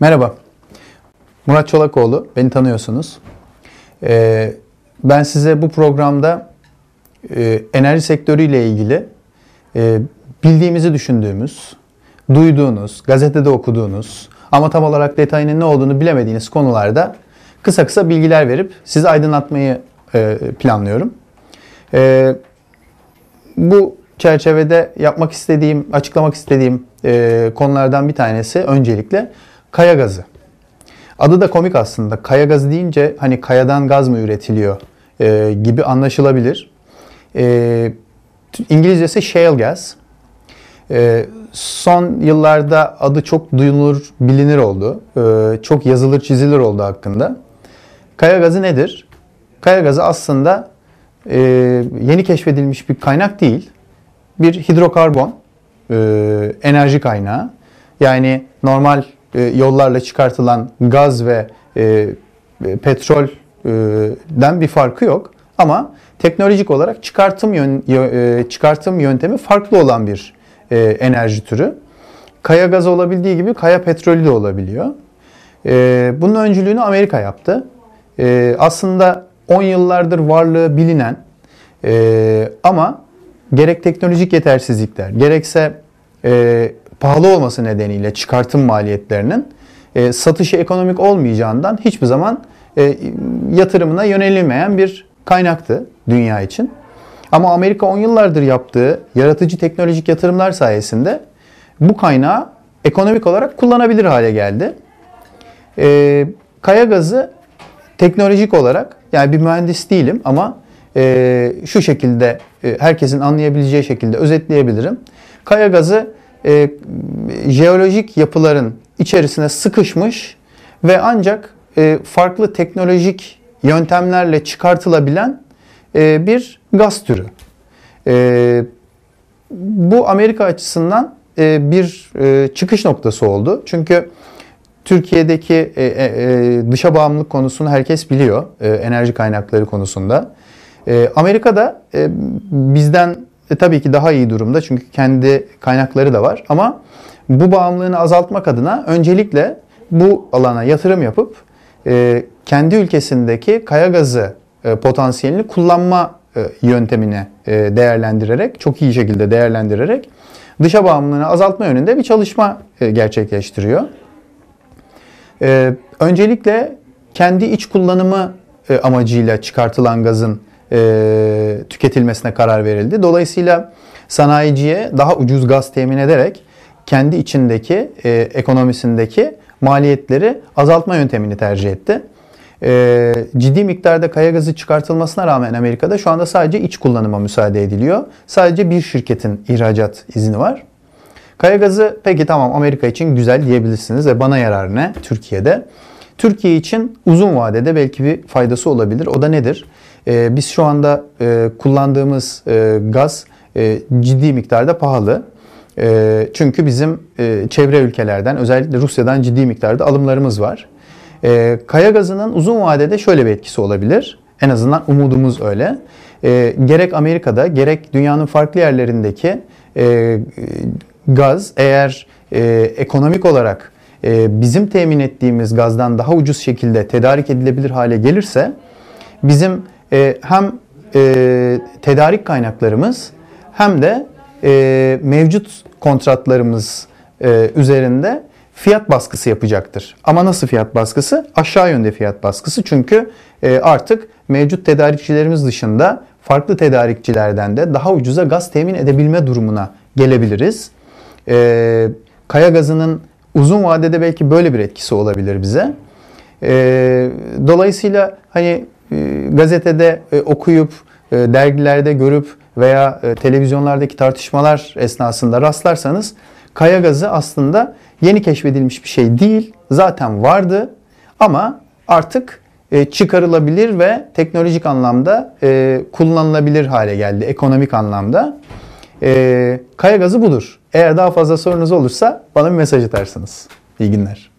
Merhaba. Murat Çolakoğlu. Beni tanıyorsunuz. Ee, ben size bu programda e, enerji sektörüyle ilgili e, bildiğimizi düşündüğümüz, duyduğunuz, gazetede okuduğunuz ama tam olarak detayının ne olduğunu bilemediğiniz konularda kısa kısa bilgiler verip sizi aydınlatmayı e, planlıyorum. bu çerçevede yapmak istediğim, açıklamak istediğim konulardan bir tanesi öncelikle Kaya gazı. Adı da komik aslında. Kaya gazı deyince hani kayadan gaz mı üretiliyor e, gibi anlaşılabilir. E, İngilizcesi shale gas. E, son yıllarda adı çok duyulur, bilinir oldu. E, çok yazılır, çizilir oldu hakkında. Kaya gazı nedir? Kaya gazı aslında e, yeni keşfedilmiş bir kaynak değil. Bir hidrokarbon e, enerji kaynağı. Yani normal e, yollarla çıkartılan gaz ve e, e, petrolden bir farkı yok. Ama teknolojik olarak çıkartım yön, çıkartım yöntemi farklı olan bir enerji türü. Kaya gazı olabildiği gibi kaya petrolü de olabiliyor. bunun öncülüğünü Amerika yaptı. aslında 10 yıllardır varlığı bilinen ama gerek teknolojik yetersizlikler, gerekse pahalı olması nedeniyle çıkartım maliyetlerinin e, satışı ekonomik olmayacağından hiçbir zaman e, yatırımına yönelilmeyen bir kaynaktı dünya için. Ama Amerika 10 yıllardır yaptığı yaratıcı teknolojik yatırımlar sayesinde bu kaynağı ekonomik olarak kullanabilir hale geldi. E, kaya gazı teknolojik olarak yani bir mühendis değilim ama e, şu şekilde e, herkesin anlayabileceği şekilde özetleyebilirim. Kaya gazı e, jeolojik yapıların içerisine sıkışmış ve ancak e, farklı teknolojik yöntemlerle çıkartılabilen e, bir gaz türü. E, bu Amerika açısından e, bir e, çıkış noktası oldu. Çünkü Türkiye'deki e, e, e dışa bağımlılık konusunu herkes biliyor e, enerji kaynakları konusunda. E, Amerika'da e, bizden e, tabii ki daha iyi durumda çünkü kendi kaynakları da var ama bu bağımlılığını azaltmak adına öncelikle bu alana yatırım yapıp e, kendi ülkesindeki kaya gazı e, potansiyelini kullanma e, yöntemini e, değerlendirerek, çok iyi şekilde değerlendirerek dışa bağımlılığını azaltma yönünde bir çalışma e, gerçekleştiriyor. E, öncelikle kendi iç kullanımı e, amacıyla çıkartılan gazın e, tüketilmesine karar verildi. Dolayısıyla sanayiciye daha ucuz gaz temin ederek kendi içindeki e, ekonomisindeki maliyetleri azaltma yöntemini tercih etti. E, ciddi miktarda kaya gazı çıkartılmasına rağmen Amerika'da şu anda sadece iç kullanıma müsaade ediliyor. Sadece bir şirketin ihracat izni var. Kaya gazı peki tamam Amerika için güzel diyebilirsiniz ve bana yarar ne Türkiye'de? Türkiye için uzun vadede belki bir faydası olabilir. O da nedir? Ee, biz şu anda e, kullandığımız e, gaz e, ciddi miktarda pahalı. çünkü bizim çevre ülkelerden özellikle Rusya'dan ciddi miktarda alımlarımız var. kaya gazının uzun vadede şöyle bir etkisi olabilir. En azından umudumuz öyle. gerek Amerika'da gerek dünyanın farklı yerlerindeki gaz eğer ekonomik olarak bizim temin ettiğimiz gazdan daha ucuz şekilde tedarik edilebilir hale gelirse bizim e, hem e, tedarik kaynaklarımız hem de e, mevcut kontratlarımız e, üzerinde fiyat baskısı yapacaktır. Ama nasıl fiyat baskısı? Aşağı yönde fiyat baskısı. Çünkü e, artık mevcut tedarikçilerimiz dışında farklı tedarikçilerden de daha ucuza gaz temin edebilme durumuna gelebiliriz. E, kaya gazının uzun vadede belki böyle bir etkisi olabilir bize. E, dolayısıyla hani e, gazetede e, okuyup, e, dergilerde görüp veya televizyonlardaki tartışmalar esnasında rastlarsanız kaya gazı aslında yeni keşfedilmiş bir şey değil. Zaten vardı ama artık çıkarılabilir ve teknolojik anlamda kullanılabilir hale geldi ekonomik anlamda. Kaya gazı budur. Eğer daha fazla sorunuz olursa bana bir mesaj atarsınız. İyi günler.